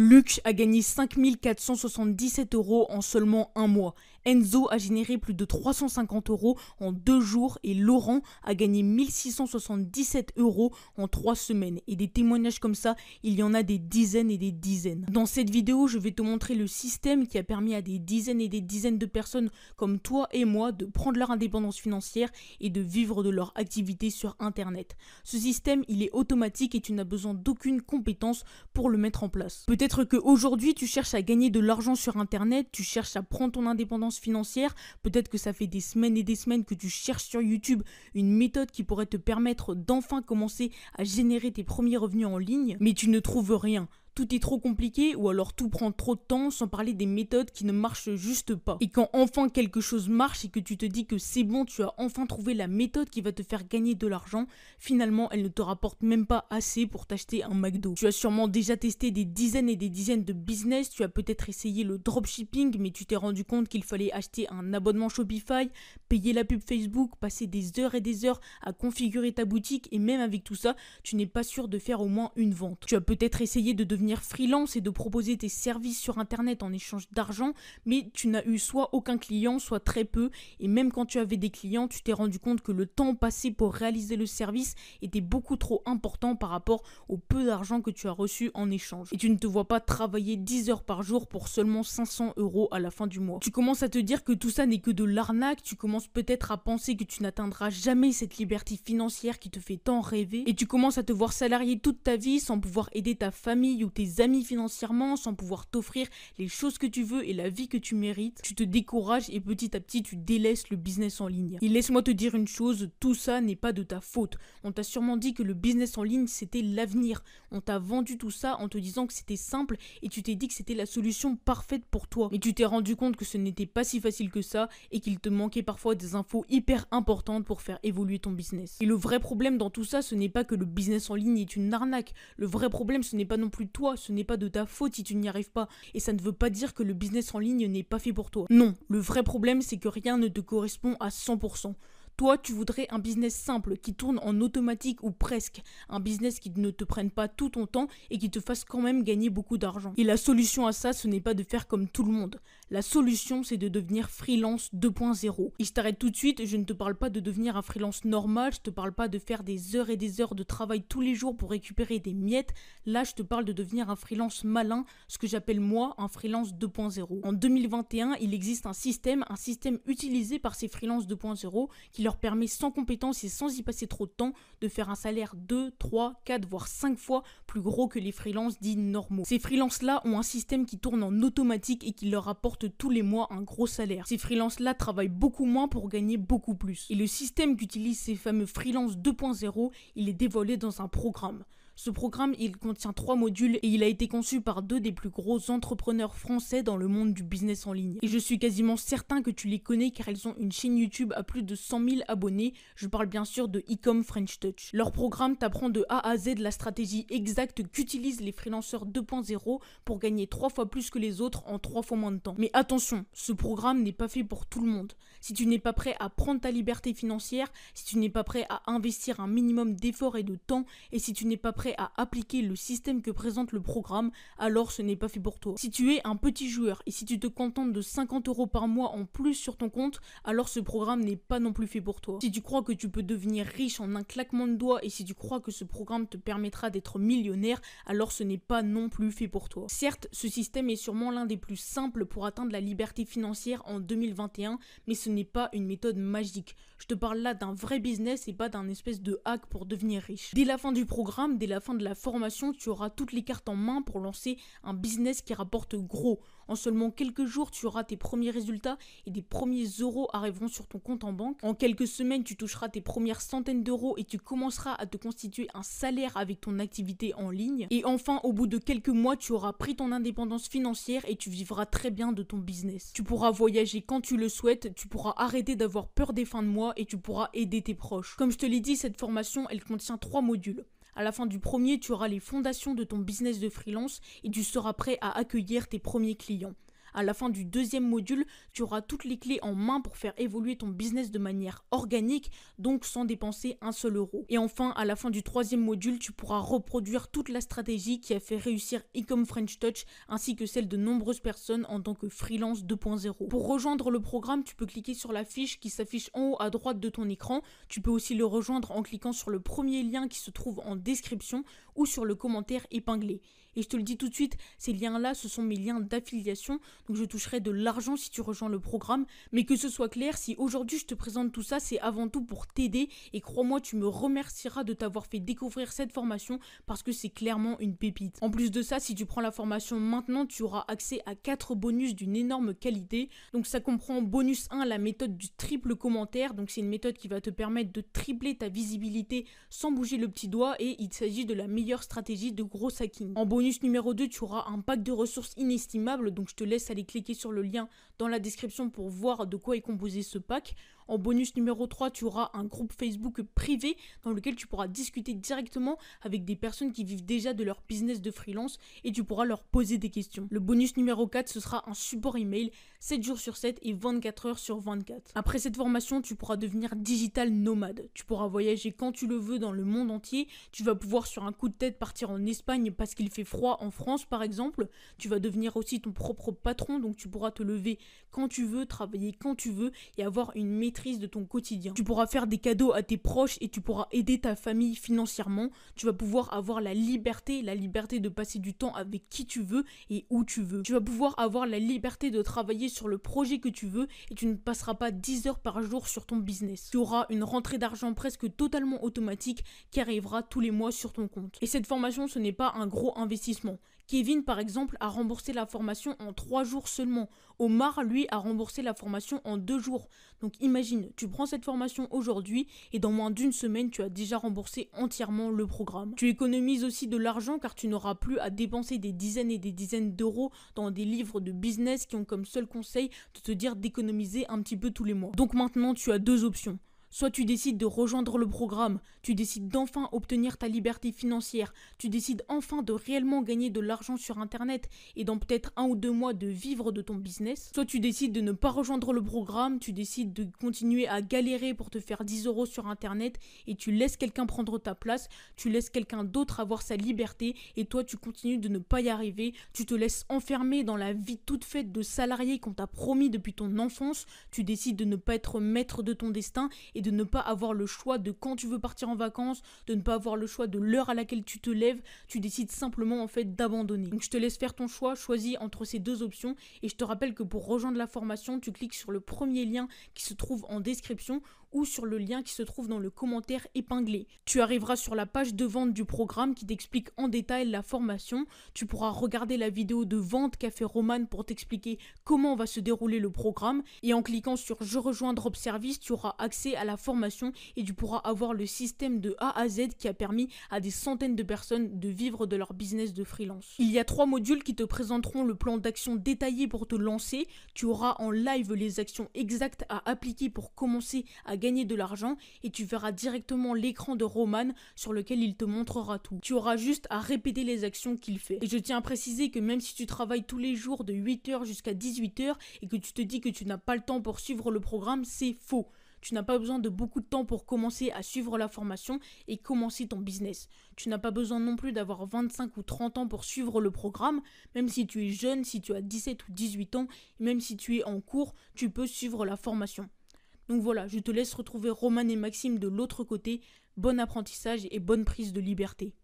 Luc a gagné 5477 euros en seulement un mois. Enzo a généré plus de 350 euros en deux jours et Laurent a gagné 1677 euros en trois semaines. Et des témoignages comme ça, il y en a des dizaines et des dizaines. Dans cette vidéo, je vais te montrer le système qui a permis à des dizaines et des dizaines de personnes comme toi et moi de prendre leur indépendance financière et de vivre de leur activité sur Internet. Ce système, il est automatique et tu n'as besoin d'aucune compétence pour le mettre en place. Peut-être qu'aujourd'hui, tu cherches à gagner de l'argent sur Internet, tu cherches à prendre ton indépendance financière. Peut-être que ça fait des semaines et des semaines que tu cherches sur YouTube une méthode qui pourrait te permettre d'enfin commencer à générer tes premiers revenus en ligne, mais tu ne trouves rien tout est trop compliqué ou alors tout prend trop de temps sans parler des méthodes qui ne marchent juste pas. Et quand enfin quelque chose marche et que tu te dis que c'est bon, tu as enfin trouvé la méthode qui va te faire gagner de l'argent, finalement elle ne te rapporte même pas assez pour t'acheter un McDo. Tu as sûrement déjà testé des dizaines et des dizaines de business, tu as peut-être essayé le dropshipping mais tu t'es rendu compte qu'il fallait acheter un abonnement Shopify, payer la pub Facebook, passer des heures et des heures à configurer ta boutique et même avec tout ça, tu n'es pas sûr de faire au moins une vente. Tu as peut-être essayé de devenir freelance et de proposer tes services sur Internet en échange d'argent, mais tu n'as eu soit aucun client, soit très peu, et même quand tu avais des clients, tu t'es rendu compte que le temps passé pour réaliser le service était beaucoup trop important par rapport au peu d'argent que tu as reçu en échange. Et tu ne te vois pas travailler 10 heures par jour pour seulement 500 euros à la fin du mois. Tu commences à te dire que tout ça n'est que de l'arnaque, tu commences peut-être à penser que tu n'atteindras jamais cette liberté financière qui te fait tant rêver, et tu commences à te voir salarié toute ta vie sans pouvoir aider ta famille ou tes amis financièrement, sans pouvoir t'offrir les choses que tu veux et la vie que tu mérites, tu te décourages et petit à petit tu délaisses le business en ligne. Et laisse-moi te dire une chose, tout ça n'est pas de ta faute. On t'a sûrement dit que le business en ligne c'était l'avenir. On t'a vendu tout ça en te disant que c'était simple et tu t'es dit que c'était la solution parfaite pour toi. Mais tu t'es rendu compte que ce n'était pas si facile que ça et qu'il te manquait parfois des infos hyper importantes pour faire évoluer ton business. Et le vrai problème dans tout ça, ce n'est pas que le business en ligne est une arnaque. Le vrai problème, ce n'est pas non plus tout ce n'est pas de ta faute si tu n'y arrives pas, et ça ne veut pas dire que le business en ligne n'est pas fait pour toi. Non, le vrai problème c'est que rien ne te correspond à 100%. Toi, tu voudrais un business simple qui tourne en automatique ou presque, un business qui ne te prenne pas tout ton temps et qui te fasse quand même gagner beaucoup d'argent. Et la solution à ça, ce n'est pas de faire comme tout le monde. La solution, c'est de devenir freelance 2.0. Et je t'arrête tout de suite, je ne te parle pas de devenir un freelance normal, je te parle pas de faire des heures et des heures de travail tous les jours pour récupérer des miettes. Là, je te parle de devenir un freelance malin, ce que j'appelle moi un freelance 2.0. En 2021, il existe un système, un système utilisé par ces freelances 2.0 qui leur permet sans compétence et sans y passer trop de temps de faire un salaire 2, 3, 4, voire 5 fois plus gros que les freelances dits normaux. Ces freelances-là ont un système qui tourne en automatique et qui leur apporte tous les mois un gros salaire. Ces freelances-là travaillent beaucoup moins pour gagner beaucoup plus. Et le système qu'utilisent ces fameux freelances 2.0, il est dévoilé dans un programme. Ce programme, il contient trois modules et il a été conçu par deux des plus gros entrepreneurs français dans le monde du business en ligne. Et je suis quasiment certain que tu les connais car elles ont une chaîne YouTube à plus de 100 000 abonnés. Je parle bien sûr de Ecom French Touch. Leur programme t'apprend de A à Z la stratégie exacte qu'utilisent les freelanceurs 2.0 pour gagner trois fois plus que les autres en trois fois moins de temps. Mais attention, ce programme n'est pas fait pour tout le monde. Si tu n'es pas prêt à prendre ta liberté financière, si tu n'es pas prêt à investir un minimum d'efforts et de temps, et si tu n'es pas prêt à appliquer le système que présente le programme, alors ce n'est pas fait pour toi. Si tu es un petit joueur et si tu te contentes de 50 euros par mois en plus sur ton compte, alors ce programme n'est pas non plus fait pour toi. Si tu crois que tu peux devenir riche en un claquement de doigts et si tu crois que ce programme te permettra d'être millionnaire, alors ce n'est pas non plus fait pour toi. Certes, ce système est sûrement l'un des plus simples pour atteindre la liberté financière en 2021, mais ce n'est pas une méthode magique. Je te parle là d'un vrai business et pas d'un espèce de hack pour devenir riche. Dès la fin du programme, dès la la fin de la formation, tu auras toutes les cartes en main pour lancer un business qui rapporte gros. En seulement quelques jours, tu auras tes premiers résultats et des premiers euros arriveront sur ton compte en banque. En quelques semaines, tu toucheras tes premières centaines d'euros et tu commenceras à te constituer un salaire avec ton activité en ligne. Et enfin, au bout de quelques mois, tu auras pris ton indépendance financière et tu vivras très bien de ton business. Tu pourras voyager quand tu le souhaites, tu pourras arrêter d'avoir peur des fins de mois et tu pourras aider tes proches. Comme je te l'ai dit, cette formation, elle contient trois modules. À la fin du premier, tu auras les fondations de ton business de freelance et tu seras prêt à accueillir tes premiers clients. À la fin du deuxième module, tu auras toutes les clés en main pour faire évoluer ton business de manière organique, donc sans dépenser un seul euro. Et enfin, à la fin du troisième module, tu pourras reproduire toute la stratégie qui a fait réussir Ecom French Touch ainsi que celle de nombreuses personnes en tant que freelance 2.0. Pour rejoindre le programme, tu peux cliquer sur la fiche qui s'affiche en haut à droite de ton écran. Tu peux aussi le rejoindre en cliquant sur le premier lien qui se trouve en description ou sur le commentaire épinglé. Et je te le dis tout de suite, ces liens-là, ce sont mes liens d'affiliation, donc je toucherai de l'argent si tu rejoins le programme. Mais que ce soit clair, si aujourd'hui je te présente tout ça, c'est avant tout pour t'aider. Et crois-moi, tu me remercieras de t'avoir fait découvrir cette formation parce que c'est clairement une pépite. En plus de ça, si tu prends la formation maintenant, tu auras accès à 4 bonus d'une énorme qualité. Donc ça comprend bonus 1, la méthode du triple commentaire. Donc c'est une méthode qui va te permettre de tripler ta visibilité sans bouger le petit doigt et il s'agit de la meilleure stratégie de gros hacking. En bonus bonus numéro 2, tu auras un pack de ressources inestimables, donc je te laisse aller cliquer sur le lien dans la description pour voir de quoi est composé ce pack. En bonus numéro 3, tu auras un groupe Facebook privé dans lequel tu pourras discuter directement avec des personnes qui vivent déjà de leur business de freelance et tu pourras leur poser des questions. Le bonus numéro 4, ce sera un support email 7 jours sur 7 et 24 heures sur 24. Après cette formation, tu pourras devenir digital nomade. Tu pourras voyager quand tu le veux dans le monde entier. Tu vas pouvoir sur un coup de tête partir en Espagne parce qu'il fait froid en France par exemple. Tu vas devenir aussi ton propre patron donc tu pourras te lever quand tu veux, travailler quand tu veux et avoir une maîtrise de ton quotidien. Tu pourras faire des cadeaux à tes proches et tu pourras aider ta famille financièrement. Tu vas pouvoir avoir la liberté, la liberté de passer du temps avec qui tu veux et où tu veux. Tu vas pouvoir avoir la liberté de travailler sur le projet que tu veux et tu ne passeras pas 10 heures par jour sur ton business. Tu auras une rentrée d'argent presque totalement automatique qui arrivera tous les mois sur ton compte. Et cette formation, ce n'est pas un gros investissement. Kevin, par exemple, a remboursé la formation en 3 jours seulement. Omar, lui, a remboursé la formation en deux jours. Donc imagine, tu prends cette formation aujourd'hui et dans moins d'une semaine, tu as déjà remboursé entièrement le programme. Tu économises aussi de l'argent car tu n'auras plus à dépenser des dizaines et des dizaines d'euros dans des livres de business qui ont comme seul conseil de te dire d'économiser un petit peu tous les mois. Donc maintenant, tu as deux options. Soit tu décides de rejoindre le programme, tu décides d'enfin obtenir ta liberté financière, tu décides enfin de réellement gagner de l'argent sur Internet et dans peut-être un ou deux mois de vivre de ton business. Soit tu décides de ne pas rejoindre le programme, tu décides de continuer à galérer pour te faire 10 euros sur Internet et tu laisses quelqu'un prendre ta place, tu laisses quelqu'un d'autre avoir sa liberté et toi tu continues de ne pas y arriver, tu te laisses enfermer dans la vie toute faite de salarié qu'on t'a promis depuis ton enfance, tu décides de ne pas être maître de ton destin et et de ne pas avoir le choix de quand tu veux partir en vacances, de ne pas avoir le choix de l'heure à laquelle tu te lèves, tu décides simplement en fait d'abandonner. Donc je te laisse faire ton choix, choisis entre ces deux options et je te rappelle que pour rejoindre la formation, tu cliques sur le premier lien qui se trouve en description ou sur le lien qui se trouve dans le commentaire épinglé. Tu arriveras sur la page de vente du programme qui t'explique en détail la formation. Tu pourras regarder la vidéo de vente qu'a fait Roman pour t'expliquer comment va se dérouler le programme. Et en cliquant sur Je rejoins Drop Service, tu auras accès à la formation et tu pourras avoir le système de A à Z qui a permis à des centaines de personnes de vivre de leur business de freelance. Il y a trois modules qui te présenteront le plan d'action détaillé pour te lancer. Tu auras en live les actions exactes à appliquer pour commencer à gagner de l'argent et tu verras directement l'écran de Roman sur lequel il te montrera tout. Tu auras juste à répéter les actions qu'il fait. Et je tiens à préciser que même si tu travailles tous les jours de 8h jusqu'à 18h et que tu te dis que tu n'as pas le temps pour suivre le programme, c'est faux. Tu n'as pas besoin de beaucoup de temps pour commencer à suivre la formation et commencer ton business. Tu n'as pas besoin non plus d'avoir 25 ou 30 ans pour suivre le programme. Même si tu es jeune, si tu as 17 ou 18 ans, même si tu es en cours, tu peux suivre la formation. Donc voilà, je te laisse retrouver Roman et Maxime de l'autre côté. Bon apprentissage et bonne prise de liberté.